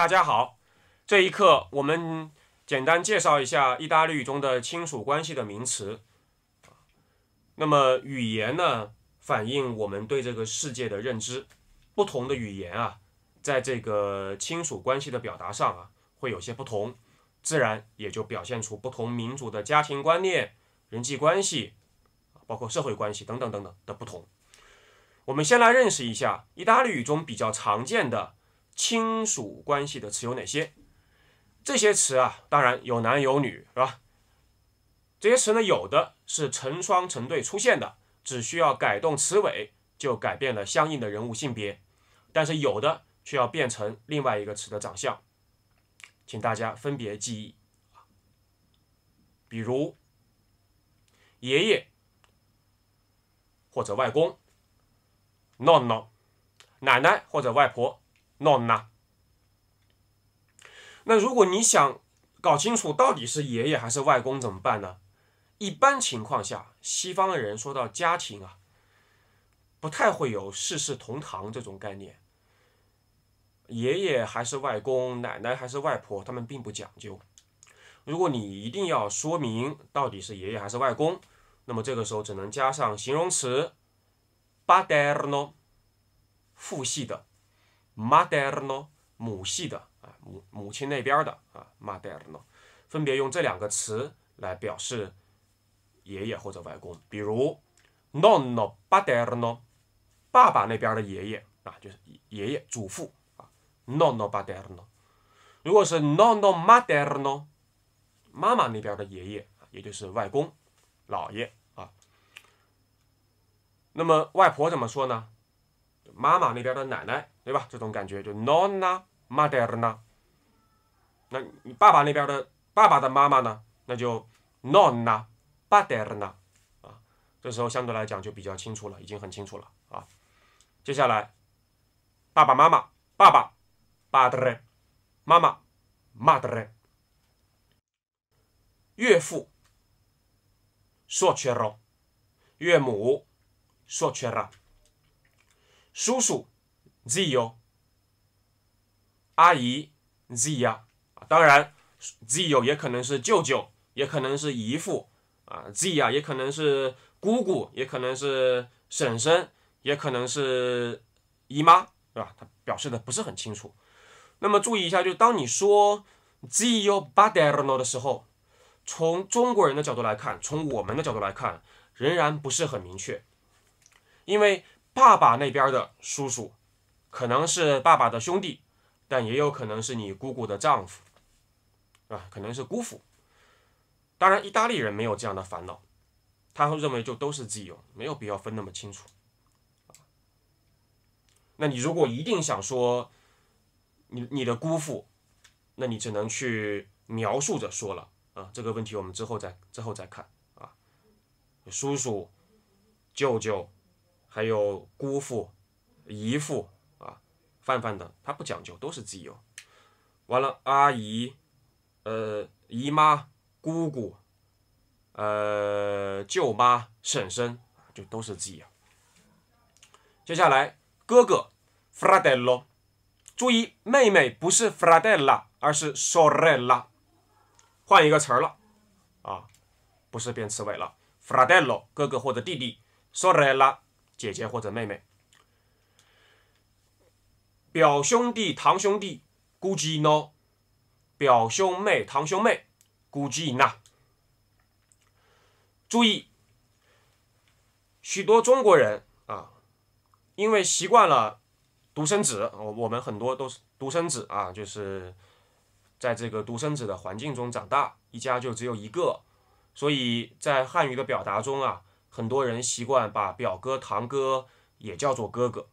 大家好，这一课我们简单介绍一下意大利语中的亲属关系的名词。那么语言呢，反映我们对这个世界的认知。不同的语言啊，在这个亲属关系的表达上啊，会有些不同，自然也就表现出不同民族的家庭观念、人际关系，包括社会关系等等等等的不同。我们先来认识一下意大利语中比较常见的。亲属关系的词有哪些？这些词啊，当然有男有女，是吧？这些词呢，有的是成双成对出现的，只需要改动词尾就改变了相应的人物性别；但是有的却要变成另外一个词的长相，请大家分别记忆。比如爷爷或者外公，no no；奶奶或者外婆。nona，那如果你想搞清楚到底是爷爷还是外公怎么办呢？一般情况下，西方人说到家庭啊，不太会有世世同堂这种概念。爷爷还是外公，奶奶还是外婆，他们并不讲究。如果你一定要说明到底是爷爷还是外公，那么这个时候只能加上形容词，paderno，父系的。materno 母系的啊母母亲那边的啊 materno 分别用这两个词来表示爷爷或者外公，比如 nono p a d r n o 爸爸那边的爷爷啊就是爷爷祖父啊 nono p a d r n o 如果是 nono materno 妈妈那边的爷爷也就是外公姥爷啊那么外婆怎么说呢？妈妈那边的奶奶，对吧？这种感觉就 nona madre a 那你爸爸那边的爸爸的妈妈呢？那就 nona padre 呢。啊，这时候相对来讲就比较清楚了，已经很清楚了啊。接下来，爸爸妈妈，爸爸 padre，妈妈 madre。岳父 suo cero，岳母 suo cero。叔叔，zio，阿姨，z 呀，当然，zio 也可能是舅舅，也可能是姨父，啊，z 呀也可能是姑姑，也可能是婶婶，也可能是姨妈，对吧？他表示的不是很清楚。那么注意一下，就当你说 zio a d r e no 的时候，从中国人的角度来看，从我们的角度来看，仍然不是很明确，因为。爸爸那边的叔叔，可能是爸爸的兄弟，但也有可能是你姑姑的丈夫，啊，可能是姑父。当然，意大利人没有这样的烦恼，他会认为就都是自由，没有必要分那么清楚。那你如果一定想说，你你的姑父，那你只能去描述着说了啊。这个问题我们之后再之后再看啊。叔叔、舅舅。还有姑父、姨父啊，泛泛的，他不讲究，都是 z i 完了，阿姨、呃，姨妈、姑姑，呃，舅妈、婶婶，就都是 z i 接下来，哥哥 “fratello”，注意，妹妹不是 “fratella”，而是 “sorella”，换一个词儿了，啊，不是变词尾了，“fratello” 哥哥或者弟弟，“sorella”。姐姐或者妹妹，表兄弟、堂兄弟，孤寂呢？表兄妹、堂兄妹，孤寂呢？注意，许多中国人啊，因为习惯了独生子，我我们很多都是独生子啊，就是在这个独生子的环境中长大，一家就只有一个，所以在汉语的表达中啊。很多人习惯把表哥、堂哥也叫做哥哥，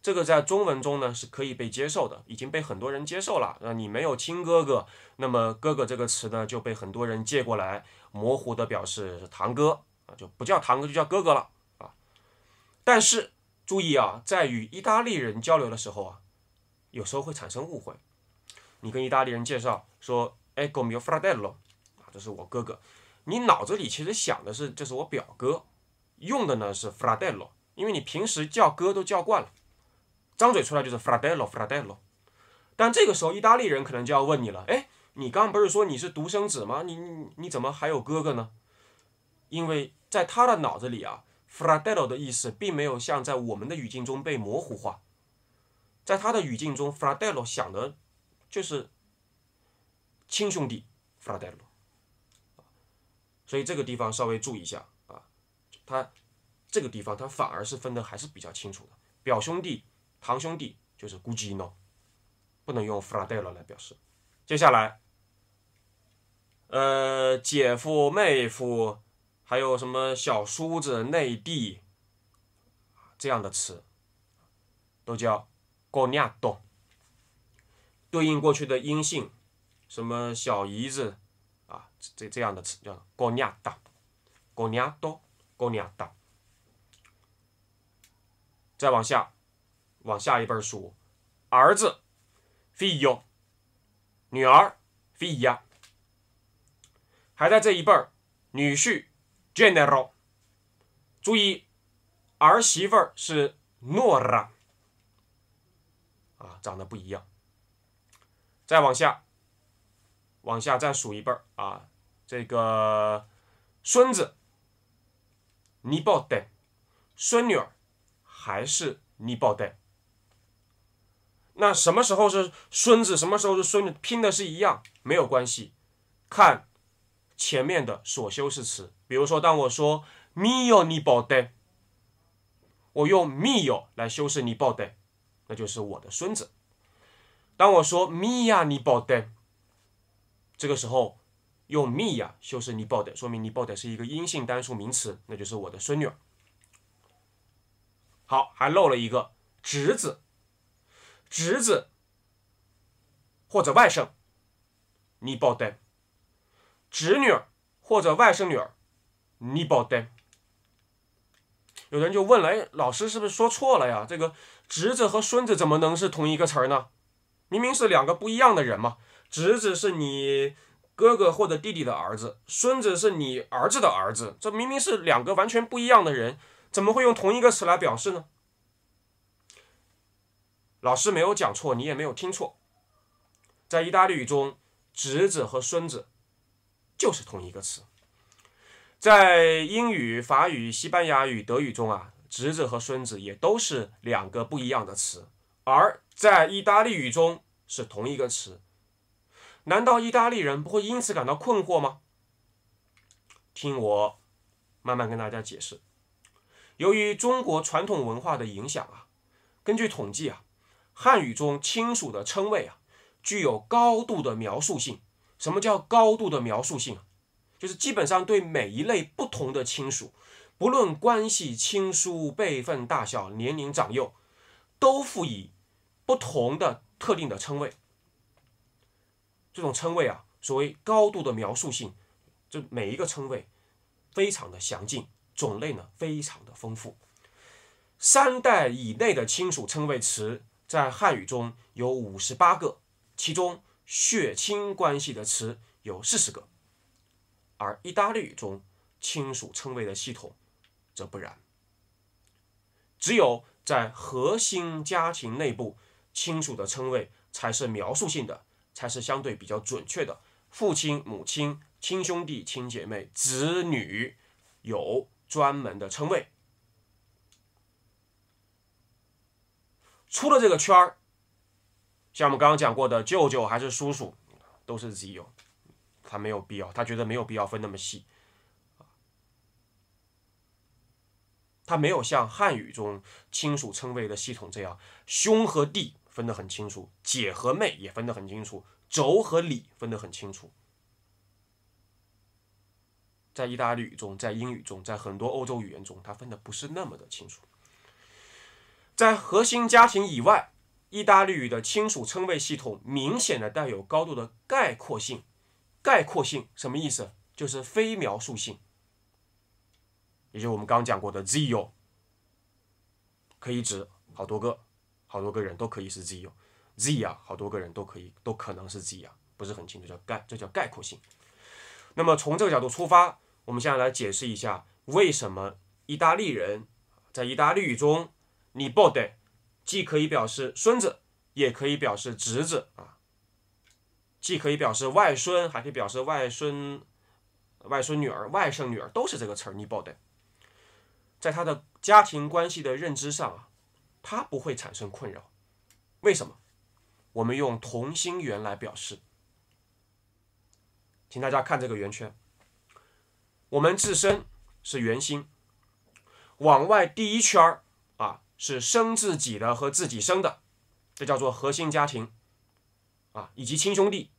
这个在中文中呢是可以被接受的，已经被很多人接受了。那你没有亲哥哥，那么“哥哥”这个词呢就被很多人借过来，模糊的表示堂哥啊，就不叫堂哥，就叫哥哥了啊。但是注意啊，在与意大利人交流的时候啊，有时候会产生误会。你跟意大利人介绍说：“哎 g o m i u fratello 啊，这是我哥哥。”你脑子里其实想的是：“这是我表哥。”用的呢是 fratello，因为你平时叫哥都叫惯了，张嘴出来就是 fratello，fratello。但这个时候意大利人可能就要问你了，哎，你刚不是说你是独生子吗？你你你怎么还有哥哥呢？因为在他的脑子里啊，fratello 的意思并没有像在我们的语境中被模糊化，在他的语境中，fratello 想的就是亲兄弟 fratello，所以这个地方稍微注意一下。他这个地方，他反而是分的还是比较清楚的。表兄弟、堂兄弟就是 “gujino”，不能用 “fratello” 来表示。接下来，呃，姐夫、妹夫，还有什么小叔子、内弟，这样的词，都叫 “goddot”。对应过去的阴性，什么小姨子啊，这这样的词叫 g o d d a t g o d d o t g 尼亚 n 再往下，往下一辈数，儿子 f i o n 女儿，Fia，还在这一辈女婿，General，注意，儿媳妇是 Nora，啊，长得不一样。再往下，往下再数一辈啊，这个孙子。尼保德，孙女儿还是尼保德。那什么时候是孙子，什么时候是孙女，拼的是一样，没有关系。看前面的所修饰词，比如说，当我说 mio 米哟尼保登，我用 mio 来修饰尼保登，那就是我的孙子。当我说 mia 米呀尼保登，这个时候。用 me 呀修饰 n b o d 说明 n b o d 是一个阴性单数名词，那就是我的孙女儿。好，还漏了一个侄子，侄子或者外甥，n b o d 侄女或者外甥女儿，b o d 有人就问了，哎，老师是不是说错了呀？这个侄子和孙子怎么能是同一个词儿呢？明明是两个不一样的人嘛。侄子是你。哥哥或者弟弟的儿子、孙子是你儿子的儿子，这明明是两个完全不一样的人，怎么会用同一个词来表示呢？老师没有讲错，你也没有听错。在意大利语中，侄子和孙子就是同一个词。在英语、法语、西班牙语、德语中啊，侄子和孙子也都是两个不一样的词，而在意大利语中是同一个词。难道意大利人不会因此感到困惑吗？听我慢慢跟大家解释。由于中国传统文化的影响啊，根据统计啊，汉语中亲属的称谓啊，具有高度的描述性。什么叫高度的描述性？就是基本上对每一类不同的亲属，不论关系亲疏、辈分大小、年龄长幼，都赋予不同的特定的称谓。这种称谓啊，所谓高度的描述性，这每一个称谓非常的详尽，种类呢非常的丰富。三代以内的亲属称谓词在汉语中有五十八个，其中血亲关系的词有四十个，而意大利语中亲属称谓的系统则不然，只有在核心家庭内部亲属的称谓才是描述性的。才是相对比较准确的。父亲、母亲、亲兄弟、亲姐妹、子女有专门的称谓。出了这个圈儿，像我们刚刚讲过的舅舅还是叔叔，都是 zio，他没有必要，他觉得没有必要分那么细。他没有像汉语中亲属称谓的系统这样，兄和弟。分得很清楚，姐和妹也分得很清楚，轴和里分得很清楚。在意大利语中，在英语中，在很多欧洲语言中，它分的不是那么的清楚。在核心家庭以外，意大利语的亲属称谓系统明显的带有高度的概括性。概括性什么意思？就是非描述性，也就是我们刚讲过的 “zio”，可以指好多个。好多个人都可以是 Z，Z 啊，好多个人都可以，都可能是 Z 啊，不是很清楚，叫概，这叫概括性。那么从这个角度出发，我们现在来解释一下为什么意大利人，在意大利语中你 i bod 既可以表示孙子，也可以表示侄子啊，既可以表示外孙，还可以表示外孙、外孙女儿、外甥女儿，都是这个词儿你 i bod，在他的家庭关系的认知上啊。它不会产生困扰，为什么？我们用同心圆来表示，请大家看这个圆圈，我们自身是圆心，往外第一圈儿啊是生自己的和自己生的，这叫做核心家庭啊以及亲兄弟。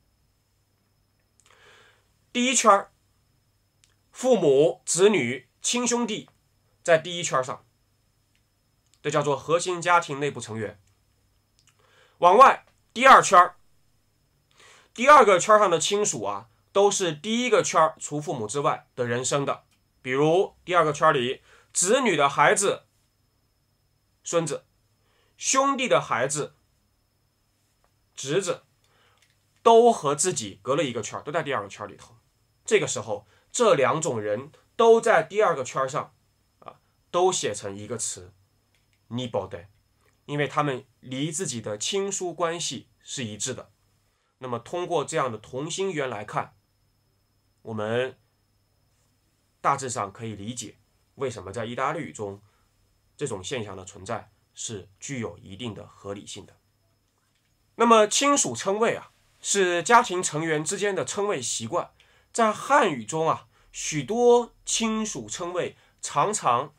第一圈儿，父母、子女、亲兄弟在第一圈上。这叫做核心家庭内部成员。往外第二圈儿，第二个圈上的亲属啊，都是第一个圈儿除父母之外的人生的。比如第二个圈里，子女的孩子、孙子，兄弟的孩子、侄子，都和自己隔了一个圈儿，都在第二个圈里头。这个时候，这两种人都在第二个圈上啊，都写成一个词。n i b o d y 因为他们离自己的亲疏关系是一致的。那么通过这样的同心圆来看，我们大致上可以理解为什么在意大利语中这种现象的存在是具有一定的合理性的。那么亲属称谓啊，是家庭成员之间的称谓习惯。在汉语中啊，许多亲属称谓常常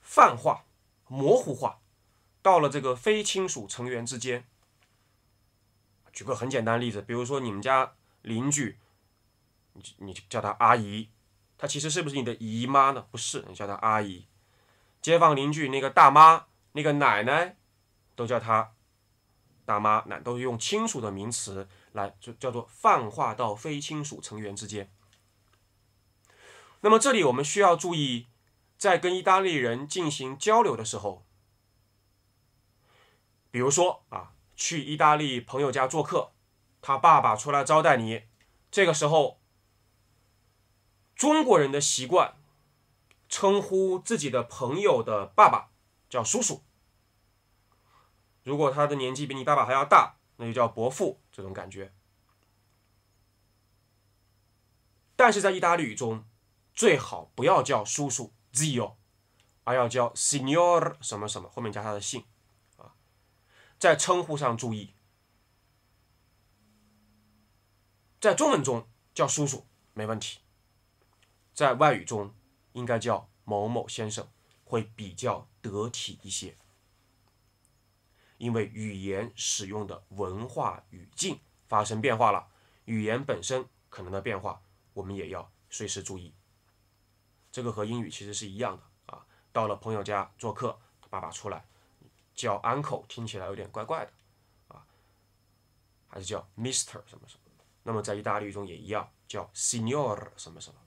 泛化。模糊化，到了这个非亲属成员之间。举个很简单的例子，比如说你们家邻居，你你叫她阿姨，她其实是不是你的姨妈呢？不是，你叫她阿姨。街坊邻居那个大妈、那个奶奶，都叫她大妈、奶，都用亲属的名词来就叫做泛化到非亲属成员之间。那么这里我们需要注意。在跟意大利人进行交流的时候，比如说啊，去意大利朋友家做客，他爸爸出来招待你，这个时候，中国人的习惯称呼自己的朋友的爸爸叫叔叔，如果他的年纪比你爸爸还要大，那就叫伯父，这种感觉。但是在意大利语中，最好不要叫叔叔。Zio，而要叫 Signor 什么什么，后面加他的姓，啊，在称呼上注意，在中文中叫叔叔没问题，在外语中应该叫某某先生，会比较得体一些，因为语言使用的文化语境发生变化了，语言本身可能的变化，我们也要随时注意。这个和英语其实是一样的啊，到了朋友家做客，爸爸出来叫 uncle，听起来有点怪怪的啊，还是叫 mister 什么什么。那么在意大利语中也一样，叫 s i g n o r 什么什么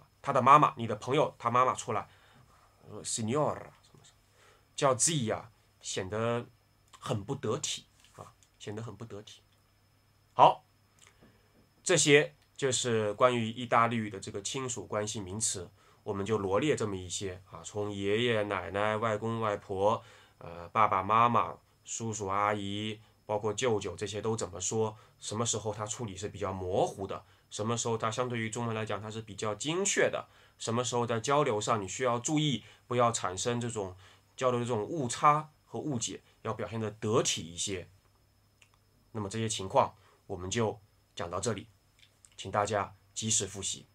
啊。他的妈妈，你的朋友，他妈妈出来 s i g n o r 什么什么，叫 Z 呀显得很不得体啊，显得很不得体。好，这些就是关于意大利语的这个亲属关系名词。我们就罗列这么一些啊，从爷爷奶奶、外公外婆，呃，爸爸妈妈、叔叔阿姨，包括舅舅这些都怎么说？什么时候他处理是比较模糊的？什么时候他相对于中文来讲他是比较精确的？什么时候在交流上你需要注意，不要产生这种交流的这种误差和误解，要表现得得体一些。那么这些情况我们就讲到这里，请大家及时复习。